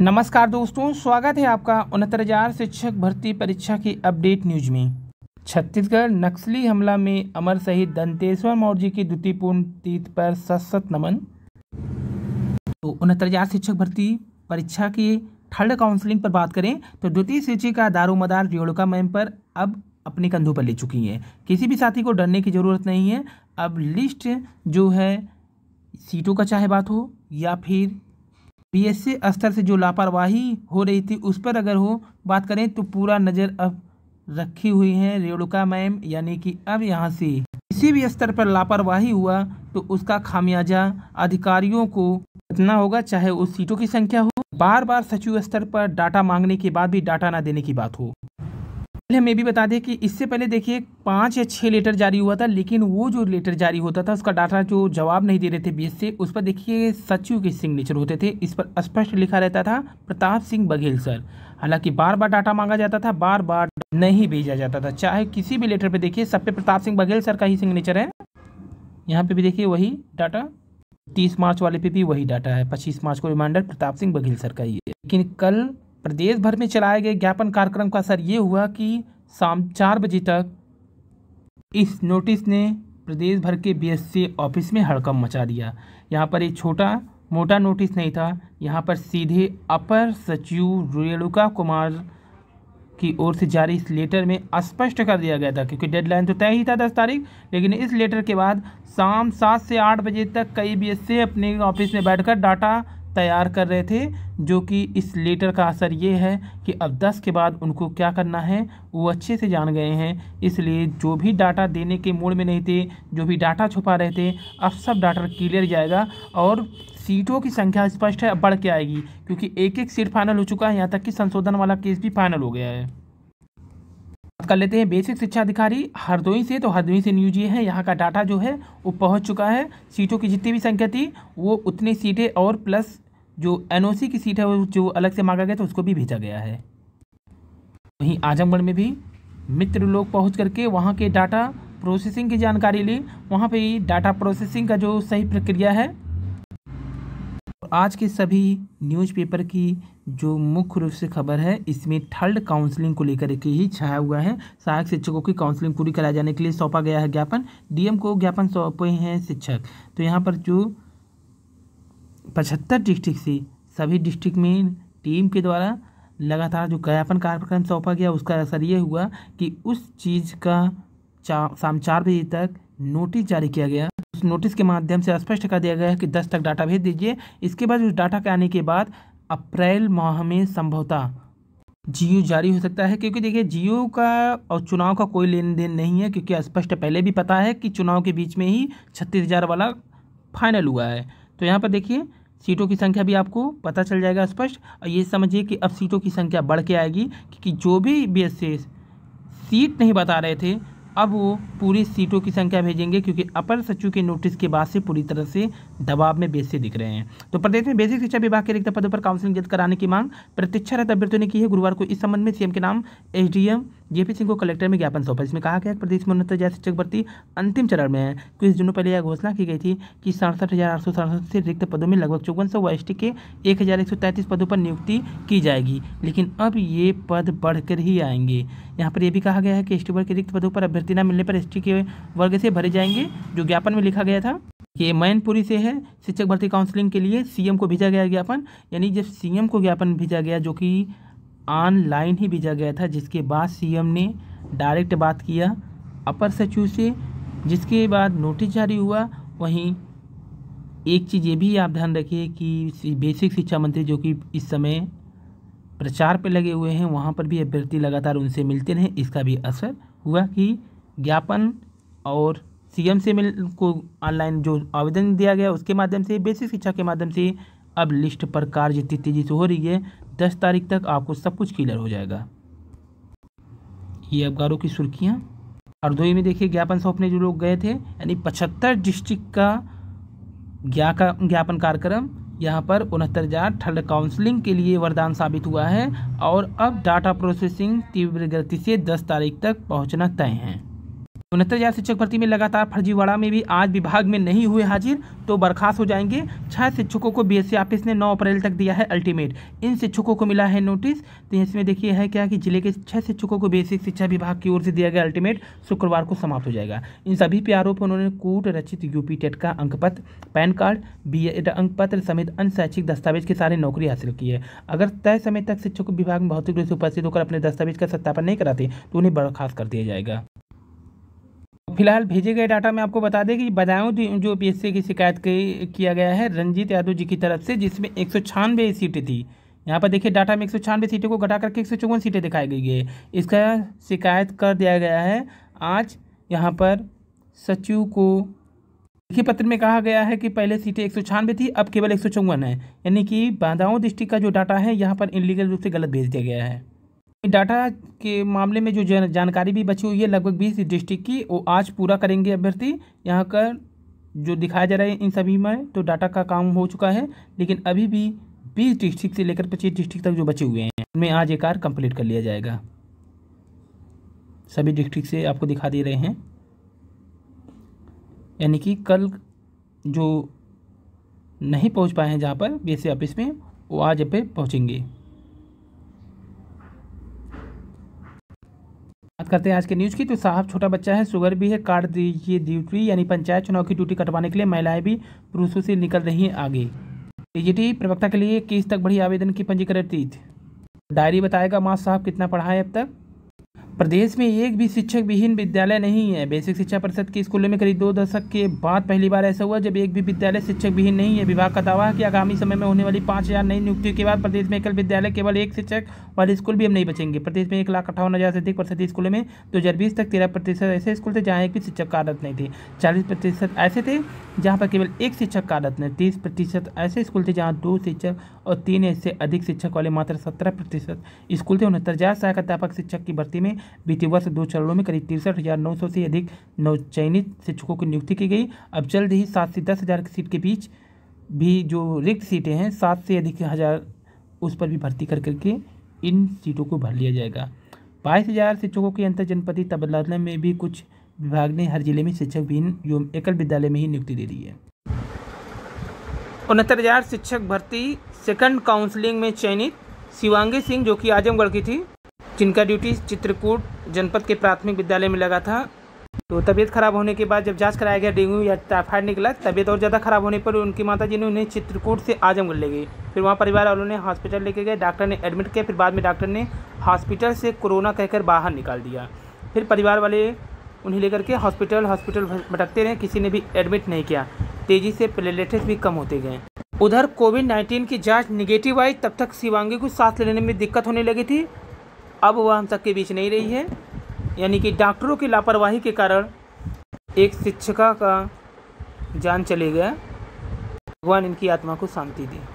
नमस्कार दोस्तों स्वागत है आपका उनहत्तर हजार शिक्षक भर्ती परीक्षा की अपडेट न्यूज में छत्तीसगढ़ नक्सली हमला में अमर शहीद दंतेश्वर मौर्य की द्वितीय तीर्थ पर सशत नमन तो उनहत्तर हजार शिक्षक भर्ती परीक्षा की थर्ड काउंसलिंग पर बात करें तो द्वितीय सूची का दारो मदार रेणुका मैम पर अब अपने कंधों पर ले चुकी हैं किसी भी साथी को डरने की ज़रूरत नहीं है अब लिस्ट जो है सीटों का चाहे बात हो या फिर पीएससी स्तर से जो लापरवाही हो रही थी उस पर अगर हो बात करें तो पूरा नज़र अब रखी हुई है रेणुका मैम यानी कि अब यहाँ से किसी भी स्तर पर लापरवाही हुआ तो उसका खामियाजा अधिकारियों को इतना होगा चाहे उस सीटों की संख्या हो बार बार सचिव स्तर पर डाटा मांगने के बाद भी डाटा ना देने की बात हो पहले हम ये भी बता दें कि इससे पहले देखिए पाँच या छः लेटर जारी हुआ था लेकिन वो जो लेटर जारी होता था उसका डाटा जो जवाब नहीं दे रहे थे बी से उस पर देखिए सचिव के सिग्नेचर होते थे इस पर स्पष्ट लिखा रहता था प्रताप सिंह बघेल सर हालांकि बार बार डाटा मांगा जाता था बार बार नहीं भेजा जाता था चाहे किसी भी लेटर पर देखिए सब पे प्रताप सिंह बघेल सर का ही सिग्नेचर है यहाँ पर भी देखिए वही डाटा तीस मार्च वाले पे भी वही डाटा है पच्चीस मार्च को रिमाइंडर प्रताप सिंह बघेल सर का ही है लेकिन कल प्रदेश भर में चलाए गए ज्ञापन कार्यक्रम का असर ये हुआ कि शाम चार बजे तक इस नोटिस ने प्रदेश भर के बी ऑफिस में हड़कम मचा दिया यहाँ पर एक छोटा मोटा नोटिस नहीं था यहाँ पर सीधे अपर सचिव रेणुका कुमार की ओर से जारी इस लेटर में स्पष्ट कर दिया गया था क्योंकि डेडलाइन तो तय ही था दस तारीख लेकिन इस लेटर के बाद शाम सात से आठ बजे तक कई बी अपने ऑफिस में बैठकर डाटा तैयार कर रहे थे जो कि इस लेटर का असर ये है कि अब दस के बाद उनको क्या करना है वो अच्छे से जान गए हैं इसलिए जो भी डाटा देने के मूड में नहीं थे जो भी डाटा छुपा रहे थे अब सब डाटा क्लियर जाएगा और सीटों की संख्या स्पष्ट है अब बढ़ के आएगी क्योंकि एक एक सीट फाइनल हो चुका है यहाँ तक कि संशोधन वाला केस भी फाइनल हो गया है बात कर लेते हैं बेसिक शिक्षा अधिकारी हरदोई से तो हरदोई से न्यूज ये है यहाँ का डाटा जो है वो पहुँच चुका है सीटों की जितनी भी संख्या थी वो उतनी सीटें और प्लस जो एनओसी की सीट है वो जो अलग से मांगा गया था उसको भी भेजा गया है वहीं आजमगढ़ में भी मित्र लोग पहुँच करके वहाँ के डाटा प्रोसेसिंग की जानकारी ली वहाँ पे डाटा प्रोसेसिंग का जो सही प्रक्रिया है आज के सभी न्यूज़पेपर की जो मुख्य रूप से खबर है इसमें थर्ड काउंसलिंग को लेकर के ही छाया हुआ है सहायक शिक्षकों की काउंसलिंग पूरी कराए जाने के लिए सौंपा गया है ज्ञापन डीएम को ज्ञापन सौंपे हैं शिक्षक तो यहाँ पर जो पचहत्तर डिस्ट्रिक्ट से सभी डिस्ट्रिक्ट में टीम के द्वारा लगातार जो ज्ञापन कार्यक्रम सौंपा गया उसका असर ये हुआ कि उस चीज़ का शाम चार बजे तक नोटिस जारी किया गया उस नोटिस के माध्यम से स्पष्ट कर दिया गया कि दस तक डाटा भेज दीजिए इसके बाद उस डाटा के आने के बाद अप्रैल माह में संभवतः जियो जारी हो सकता है क्योंकि देखिए जियो का और चुनाव का कोई लेन देन नहीं है क्योंकि स्पष्ट पहले भी पता है कि चुनाव के बीच में ही छत्तीस हज़ार वाला फाइनल हुआ है तो यहाँ पर देखिए सीटों की संख्या भी आपको पता चल जाएगा स्पष्ट और ये समझिए कि अब सीटों की संख्या बढ़ के आएगी क्योंकि जो भी बी सीट नहीं बता रहे थे अब वो पूरी सीटों की संख्या भेजेंगे क्योंकि अपर सचिव के नोटिस के बाद से पूरी तरह से दबाव में बेसे दिख रहे हैं तो प्रदेश में बेसिक शिक्षा विभाग के रिक्त पदों पर काउंसिलिंग जल्द कराने की मांग प्रतीक्षारत अभ्यर्थियों ने की है गुरुवार को इस संबंध में सीएम के नाम एसडीएम जेपी सिंह को कलेक्टर में ज्ञापन सौंपा इसमें कहा गया प्रदेश में उन्नतर हज़ार शिक्षक भर्ती अंतिम चरण में है कुछ दिनों पहले यह घोषणा की गई थी कि सड़सठ हज़ार आठ सौ सड़सठ से रिक्त पदों में लगभग चौवन सौ एस के एक हज़ार एक सौ तैंतीस पदों पर नियुक्ति की जाएगी लेकिन अब ये पद बढ़कर ही आएंगे यहाँ पर यह भी कहा गया है कि एस वर्ग के रिक्त पदों पर अभ्यर्थी न मिलने पर एस के वर्ग से भरे जाएंगे जो ज्ञापन में लिखा गया था ये मैनपुरी से है शिक्षक भर्ती काउंसलिंग के लिए सीएम को भेजा गया ज्ञापन यानी जब सीएम को ज्ञापन भेजा गया जो कि ऑनलाइन ही भेजा गया था जिसके बाद सीएम ने डायरेक्ट बात किया अपर सचिव से जिसके बाद नोटिस जारी हुआ वहीं एक चीज़ ये भी आप ध्यान रखिए कि बेसिक शिक्षा मंत्री जो कि इस समय प्रचार पे लगे हुए हैं वहाँ पर भी अभ्यर्थी लगातार उनसे मिलते रहे इसका भी असर हुआ कि ज्ञापन और सीएम से मिल को ऑनलाइन जो आवेदन दिया गया उसके माध्यम से बेसिक शिक्षा के माध्यम से अब लिस्ट पर कार्य जितनी तेज़ी से हो रही है दस तारीख तक आपको सब कुछ क्लियर हो जाएगा ये अखबारों की सुर्खियाँ हरदोई में देखिए ज्ञापन सौंपने जो लोग गए थे यानी पचहत्तर डिस्ट्रिक्ट का ज्ञापन कार्यक्रम यहाँ पर उनहत्तर हजार ठंड काउंसलिंग के लिए वरदान साबित हुआ है और अब डाटा प्रोसेसिंग तीव्र गति से 10 तारीख तक पहुँचना तय है उनहत्तर हज़ार शिक्षक भर्ती में लगातार फर्जीवाड़ा में भी आज विभाग में नहीं हुए हाजिर तो बर्खास्त हो जाएंगे छह शिक्षकों को बीएससी ऑफिस ने 9 अप्रैल तक दिया है अल्टीमेट इन शिक्षकों को मिला है नोटिस तो इसमें देखिए है क्या कि जिले के छह शिक्षकों को बेसिक शिक्षा विभाग की ओर से दिया गया अल्टीमेट शुक्रवार को समाप्त हो जाएगा इन सभी पे आरोप उन्होंने कूट रचित यूपी टेट का अंकपत्र पैन कार्ड बी अंक पत्र समेत अन्य शैक्षिक दस्तावेज के सारे नौकरी हासिल की है अगर तय समय तक शिक्षक विभाग में भौतिक रूप से उपस्थित होकर अपने दस्तावेज का सत्यापन नहीं कराते तो उन्हें बर्खास्त कर दिया जाएगा फिलहाल भेजे गए डाटा में आपको बता दें कि बदायूं तो जो पी की शिकायत किया गया है रंजीत यादव जी की तरफ से जिसमें एक सीटें थी यहाँ पर देखिए डाटा में एक सीटों को घटा करके एक सीटें दिखाई गई है इसका शिकायत कर दिया गया है आज यहाँ पर सचिव को लिखित पत्र में कहा गया है कि पहले सीटें एक थी अब केवल एक है यानी कि बांदाओं डिस्ट्रिक्ट का जो डाटा है यहाँ पर इनलीगल रूप से गलत भेज दिया गया है डाटा के मामले में जो जानकारी भी बची हुई है लगभग बीस डिस्ट्रिक्ट की वो आज पूरा करेंगे अभ्यर्थी यहाँ का जो दिखाया जा रहा है इन सभी में तो डाटा का काम हो चुका है लेकिन अभी भी बीस डिस्ट्रिक्ट से लेकर पच्चीस डिस्ट्रिक्ट तक जो बचे हुए हैं उनमें आज ये कार्य कंप्लीट कर लिया जाएगा सभी डिस्ट्रिक्ट से आपको दिखा दे रहे हैं यानी कि कल जो नहीं पहुंच पाए हैं जहाँ पर बी एस ऑफिस में वो आज पे पहुँचेंगे करते हैं आज के न्यूज़ की तो साहब छोटा बच्चा है शुगर भी है काट दीजिए ड्यूटी यानी पंचायत चुनाव की ड्यूटी कटवाने के लिए महिलाएं भी पुरुषों से निकल रही हैं आगे डीजीटी प्रवक्ता के लिए किस तक बढ़ी आवेदन की पंजीकृत डायरी बताएगा माँ साहब कितना पढ़ा है अब तक प्रदेश में एक भी शिक्षक विहीन विद्यालय नहीं है बेसिक शिक्षा परिषद के स्कूलों में करीब दो दशक के बाद पहली बार ऐसा हुआ जब एक भी विद्यालय शिक्षक विहीन नहीं है विभाग का दावा है कि आगामी समय में होने वाली पाँच हज़ार नई नियुक्तियों के बाद प्रदेश में एकल विद्यालय केवल एक शिक्षक वाले स्कूल भी हम नहीं बचेंगे प्रदेश में एक लाख अठावन हज़ार से अधिक प्रतिशत स्कूलों में दो हज़ार बीस तक तेरह प्रतिशत ऐसे स्कूल थे जहाँ एक भी शिक्षक आदत नहीं थी चालीस प्रतिशत ऐसे थे जहाँ पर केवल एक शिक्षक का आदत नहीं तीस प्रतिशत ऐसे स्कूल थे जहाँ दो शिक्षक और तीन ऐसे अधिक शिक्षक वाले मात्र सत्रह प्रतिशत स्कूल थे उनहत्तर हज़ार सहायक अध्यापक शिक्षक की भर्ती में वित्तीय वर्ष दो चरणों में करीब तिरसठ हज़ार नौ सौ से अधिक नवचयनित शिक्षकों की नियुक्ति की गई अब जल्द ही सात से दस हज़ार सीट के बीच भी जो रिक्त सीटें हैं सात से अधिक हज़ार उस पर भी भर्ती कर करके इन सीटों को भर लिया जाएगा बाईस हज़ार शिक्षकों के अंतर जनपदीय तबादला में भी कुछ विभाग ने हर जिले में शिक्षक भी एकल विद्यालय में ही नियुक्ति दे दी है उनहत्तर हज़ार शिक्षक भर्ती सेकंड काउंसलिंग में चयनित शिवांगी सिंह जो कि आजमगढ़ की थी जिनका ड्यूटी चित्रकूट जनपद के प्राथमिक विद्यालय में लगा था तो तबीयत खराब होने के बाद जब जांच कराया गया डेंगू या टाइफाइड निकला तबीयत और ज़्यादा खराब होने पर उनकी माता जी ने उन्हें चित्रकूट से आजमगढ़ ले गई फिर वहाँ परिवार वालों ने हॉस्पिटल लेके गए डॉक्टर ने एडमिट किया फिर बाद में डॉक्टर ने हॉस्पिटल से कोरोना कहकर बाहर निकाल दिया फिर परिवार वाले उन्हें लेकर के हॉस्पिटल हॉस्पिटल भटकते रहे किसी ने भी एडमिट नहीं किया तेज़ी से प्लेटलेट्स भी कम होते गए उधर कोविड नाइन्टीन की जाँच निगेटिव आई तब तक शिवांगी को सांस लेने में दिक्कत होने लगी थी अब वह हम सबके बीच नहीं रही है यानी कि डॉक्टरों की लापरवाही के कारण एक शिक्षिका का जान चले गया भगवान इनकी आत्मा को शांति दी